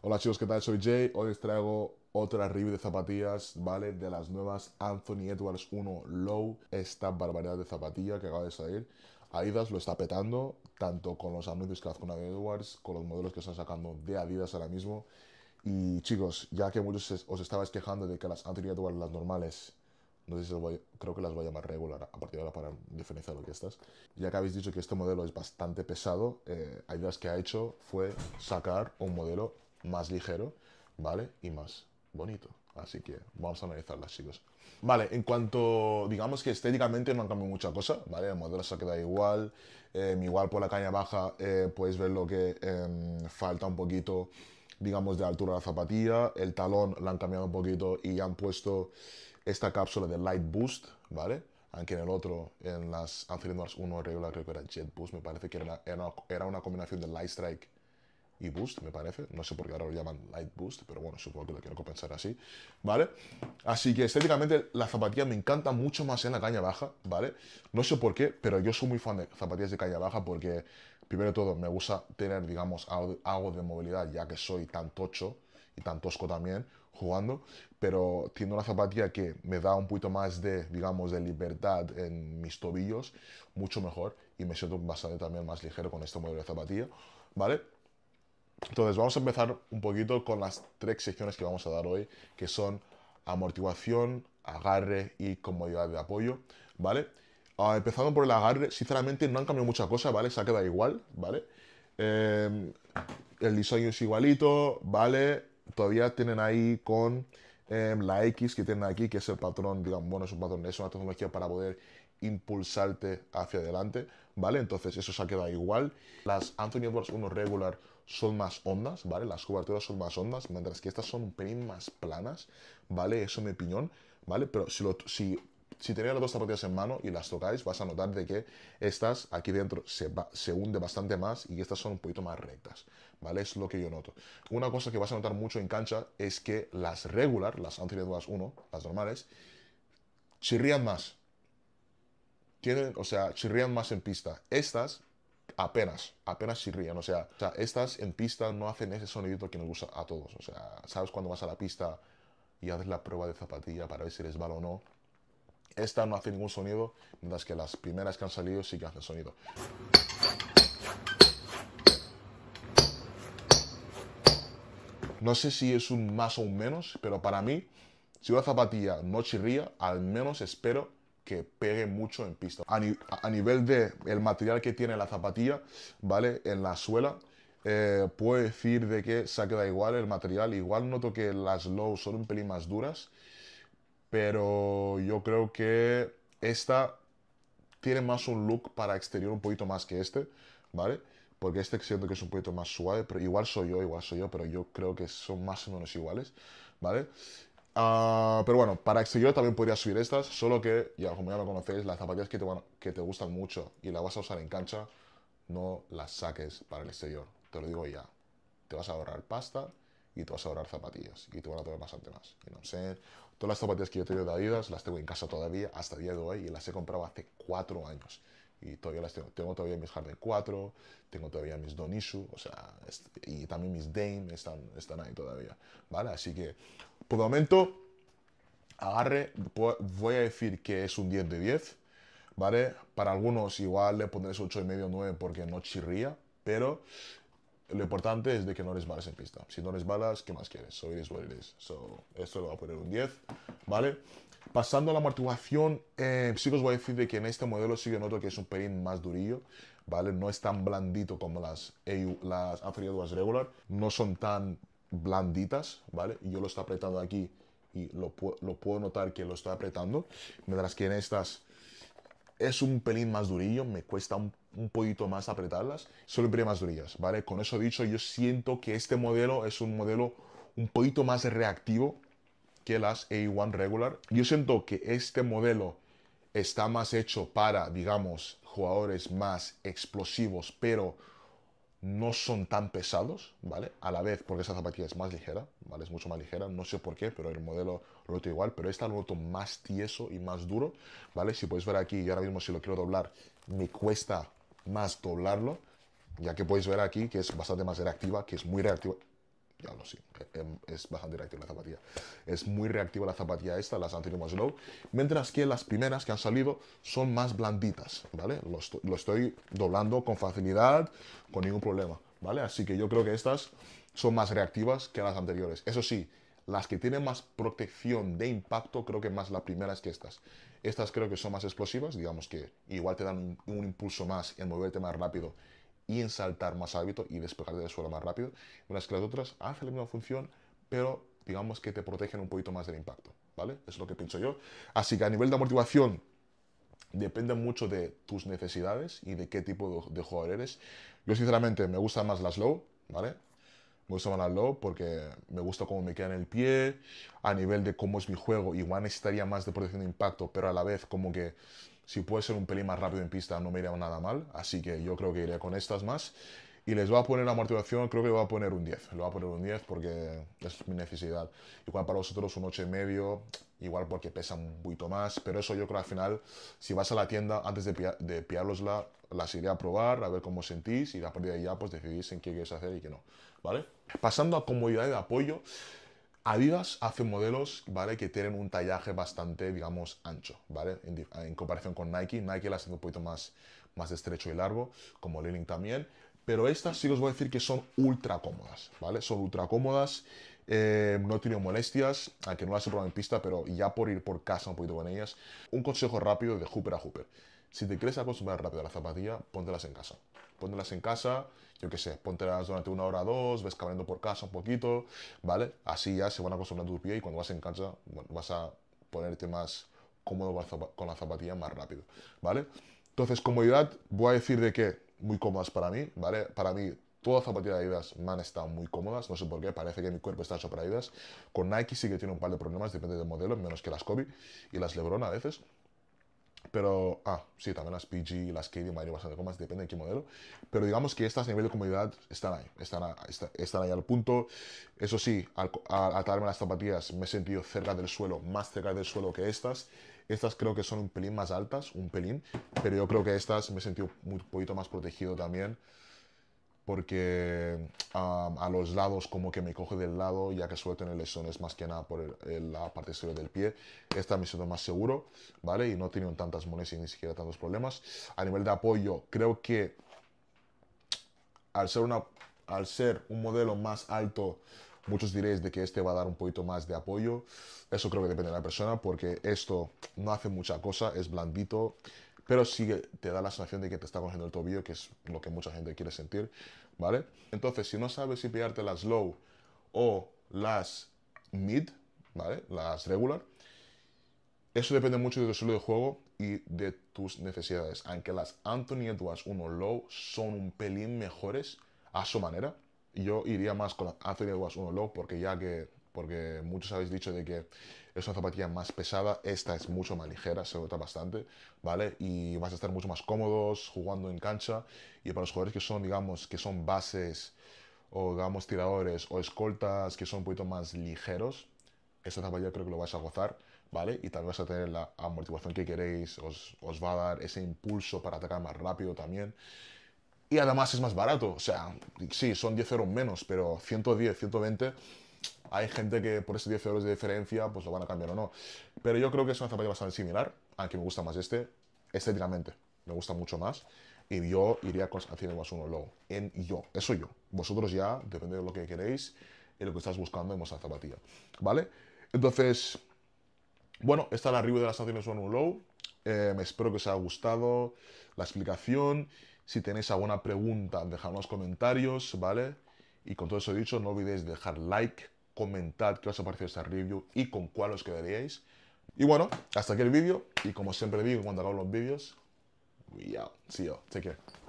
Hola chicos, ¿qué tal? Soy Jay. Hoy os traigo otra review de zapatillas, ¿vale? De las nuevas Anthony Edwards 1 Low. Esta barbaridad de zapatilla que acaba de salir. Adidas lo está petando, tanto con los anuncios que hace con Edwards, con los modelos que están sacando de Adidas ahora mismo. Y chicos, ya que muchos os estabais quejando de que las Anthony Edwards, las normales, no sé si voy, creo que las voy a llamar regular a partir de ahora para diferenciar lo que estas. Ya que habéis dicho que este modelo es bastante pesado, eh, Adidas que ha hecho fue sacar un modelo más ligero, ¿vale? Y más bonito. Así que vamos a analizarlas, chicos. Vale, en cuanto, digamos que estéticamente no han cambiado mucha cosa, ¿vale? El modelo se ha quedado igual, em, igual por la caña baja eh, puedes ver lo que em, falta un poquito, digamos, de altura de la zapatilla, el talón la han cambiado un poquito y han puesto esta cápsula de Light Boost, ¿vale? Aunque en el otro, en las Anthony 1 regular, creo que era Jet Boost, me parece que era una combinación de Light Strike y Boost, me parece. No sé por qué ahora lo llaman Light Boost, pero bueno, supongo que lo quiero compensar así, ¿vale? Así que estéticamente la zapatilla me encanta mucho más en la caña baja, ¿vale? No sé por qué, pero yo soy muy fan de zapatillas de caña baja porque, primero de todo, me gusta tener, digamos, algo de movilidad, ya que soy tan tocho y tan tosco también jugando, pero tiene una zapatilla que me da un poquito más de, digamos, de libertad en mis tobillos, mucho mejor, y me siento bastante también más ligero con este modelo de zapatilla, ¿vale? Entonces, vamos a empezar un poquito con las tres secciones que vamos a dar hoy, que son amortiguación, agarre y comodidad de apoyo, ¿vale? Ah, empezando por el agarre, sinceramente no han cambiado muchas cosas, ¿vale? Se ha quedado igual, ¿vale? Em, el diseño es igualito, ¿vale? Todavía tienen ahí con em, la X que tienen aquí, que es el patrón, digamos, bueno, es un patrón, es una tecnología para poder impulsarte hacia adelante, ¿vale? Entonces eso se ha quedado igual. Las Anthony Edwards 1 regular son más ondas, ¿vale? Las coberturas son más ondas, mientras que estas son un pelín más planas, ¿vale? Eso es mi opinión, ¿vale? Pero si, si, tenéis las dos zapatillas en mano y las tocáis, vas a notar de que estas aquí dentro se, se hunde bastante más y estas son un poquito más rectas, ¿vale? Es lo que yo noto. Una cosa que vas a notar mucho en cancha es que las regular, las Anthony 1, las normales, chirrían más. Tienen, o sea, chirrían más en pista. Estas apenas, apenas chirrían. O sea, estas en pista no hacen ese sonido que nos gusta a todos. O sea, sabes cuando vas a la pista y haces la prueba de zapatilla para ver si les malo o no. Esta no hace ningún sonido, mientras que las primeras que han salido sí que hacen sonido. No sé si es un más o un menos, pero para mí, si una zapatilla no chirría, al menos espero que pegue mucho en pista. A, nivel de el material que tiene la zapatilla, ¿vale? En la suela, eh, puedo decir de que se ha quedado igual el material. Igual noto que las low son un pelín más duras, pero yo creo que esta tiene más un look para exterior un poquito más que este, ¿vale? Porque este siento que es un poquito más suave, pero igual soy yo, igual soy yo, pero yo creo que son más o menos iguales, ¿vale? Ah, pero bueno, para exterior también podrías subir estas, solo que, ya como ya lo conocéis, las zapatillas que te, que te gustan mucho y las vas a usar en cancha, no las saques para el exterior. Te lo digo ya. Te vas a ahorrar pasta y te vas a ahorrar zapatillas y te van a durar bastante más. Y no sé, todas las zapatillas que yo te he de Adidas las tengo en casa todavía hasta día de hoy y las he comprado hace cuatro años y todavía las tengo. Tengo todavía mis Harden 4, tengo todavía mis Donishu, o sea, y también mis Dame están, están ahí todavía, ¿vale? Así que, por el momento, agarre, voy a decir que es un 10 de 10, ¿vale? Para algunos igual le pondréis 8,5 o 9 porque no chirría, pero lo importante es de que no les balas en pista. Si no les balas, ¿qué más quieres? So it is what it is. So, esto lo voy a poner un 10, ¿vale? Pasando a la amortiguación, eh, sí os voy a decir de que en este modelo sí que noto que es un pelín más durillo, ¿vale? No es tan blandito como las, AU e las regular, no son tan blanditas, ¿vale? Yo lo estoy apretando aquí y lo, puedo notar que lo estoy apretando, mientras que en estas es un pelín más durillo, me cuesta un, un poquito más apretarlas, son un pelín más durillas, ¿vale? Con eso dicho, yo siento que este modelo es un modelo un poquito más reactivo las A1 regular. Yo siento que este modelo está más hecho para, digamos, jugadores más explosivos, pero no son tan pesados, ¿vale? A la vez, porque esa zapatilla es más ligera, ¿vale? Es mucho más ligera, no sé por qué, pero el modelo lo tiene igual, pero está lo noto más tieso y más duro, ¿vale? Si podéis ver aquí, y ahora mismo si lo quiero doblar, me cuesta más doblarlo, ya que podéis ver aquí que es bastante más reactiva, que es muy reactiva, ya lo sé, es bastante reactiva la zapatilla. Es muy reactiva la zapatilla esta, las anteriores más low, mientras que las primeras que han salido son más blanditas, ¿vale? Lo, estoy doblando con facilidad, con ningún problema, ¿vale? Así que yo creo que estas son más reactivas que las anteriores. Eso sí, las que tienen más protección de impacto, creo que más las primeras que estas. Estas creo que son más explosivas, digamos que igual te dan un, un impulso más en moverte más rápido y saltar más hábito y despegar del suelo más rápido. Unas que las otras hacen la misma función, pero digamos que te protegen un poquito más del impacto, ¿vale? es lo que pienso yo. Así que a nivel de amortiguación, depende mucho de tus necesidades y de qué tipo de, jugador eres. Yo sinceramente me gusta más las Slow, ¿vale? Me gusta porque me gusta cómo me queda en el pie, a nivel de cómo es mi juego. Igual necesitaría más de protección de impacto, pero a la vez como que si puede ser un pelín más rápido en pista no me iría nada mal. Así que yo creo que iría con estas más y les va a poner la amortiguación, creo que le va a poner un 10. Le va a poner un 10 porque es mi necesidad. Igual para vosotros un medio igual porque pesan un poquito más, pero eso yo creo al final, si vas a la tienda, antes de, pillarlos las iré a probar, a ver cómo sentís y a partir de ahí ya pues decidís en qué quieres hacer y qué no, ¿vale? Pasando a comodidad de apoyo, Adidas hace modelos, ¿vale? Que tienen un tallaje bastante, digamos, ancho, ¿vale? En, comparación con Nike, Nike las hace un poquito más, más estrecho y largo, como Liling también, pero estas sí os voy a decir que son ultra cómodas, ¿vale? Son ultra cómodas, eh, no tienen tenido molestias, aunque no las he probado en pista, pero ya por ir por casa un poquito con ellas. Un consejo rápido de Hooper a Hooper. Si te quieres acostumbrar rápido a la zapatilla, póntelas en casa. Póntelas en casa, yo qué sé, póntelas durante una hora o dos, ves caminando por casa un poquito, ¿vale? Así ya se van acostumbrando a tu pie y cuando vas en casa, bueno, vas a ponerte más cómodo con la zapatilla más rápido, ¿vale? Entonces, comodidad, voy a decir de que muy cómodas para mí, ¿vale? Para mí, todas las zapatillas de Adidas me han estado muy cómodas, no sé por qué, parece que mi cuerpo está hecho para Con Nike sí que tiene un par de problemas, depende del modelo, menos que las Kobe y las Lebron a veces. Pero, ah, sí, también las PG y las KD me han ido bastante cómodas, depende de qué modelo. Pero digamos que estas a nivel de comodidad están ahí, están, ahí, al punto. Eso sí, al, al atarme las zapatillas me he sentido cerca del suelo, más cerca del suelo que estas. Estas creo que son un pelín más altas, un pelín, pero yo creo que estas me he sentido un poquito más protegido también porque a los lados como que me coge del lado, ya que suelo tener lesiones más que nada por la parte exterior del pie. Esta me siento más seguro, ¿vale? Y no he tenido tantas y ni siquiera tantos problemas. A nivel de apoyo, creo que al ser, una, al ser un modelo más alto, Muchos diréis de que este va a dar un poquito más de apoyo. Eso creo que depende de la persona porque esto no hace mucha cosa, es blandito, pero sí te da la sensación de que te está cogiendo el tobillo, que es lo que mucha gente quiere sentir, ¿vale? Entonces, si no sabes si pillarte las low o las mid, ¿vale? Las regular, eso depende mucho de tu estilo de juego y de tus necesidades. Aunque las Anthony Edwards 1 Low son un pelín mejores a su manera, yo iría más con la y aguas 1 Low porque ya que porque muchos habéis dicho de que es una zapatilla más pesada, esta es mucho más ligera, se nota bastante, ¿vale? Y vas a estar mucho más cómodos jugando en cancha y para los jugadores que son, digamos, que son bases o digamos tiradores o escoltas que son un poquito más ligeros, esta zapatilla creo que lo vais a gozar, ¿vale? Y tal vez a tener la amortiguación que queréis, os, os va a dar ese impulso para atacar más rápido también. Y además es más barato. O sea, sí, son 10 euros menos, pero 110, 120 hay gente que por esos 10 euros de diferencia pues lo van a cambiar o no. Pero yo creo que es una zapatilla bastante similar, aunque me gusta más este, estéticamente, me gusta mucho más. Y yo iría con Sanciones más uno low, en yo, eso yo. Vosotros ya, depende de lo que queréis y lo que estás buscando en vuestra zapatilla, ¿vale? Entonces, bueno, esta es la de las sanciones 1 low. Eh, me espero que os haya gustado la explicación si tenéis alguna pregunta, los comentarios, ¿vale? Y con todo eso dicho, no olvidéis dejar like, comentar qué os ha parecido esta review y con cuál os quedaríais. Y bueno, hasta aquí el vídeo. Y como siempre digo cuando acabo los vídeos, we out. See you. Take care.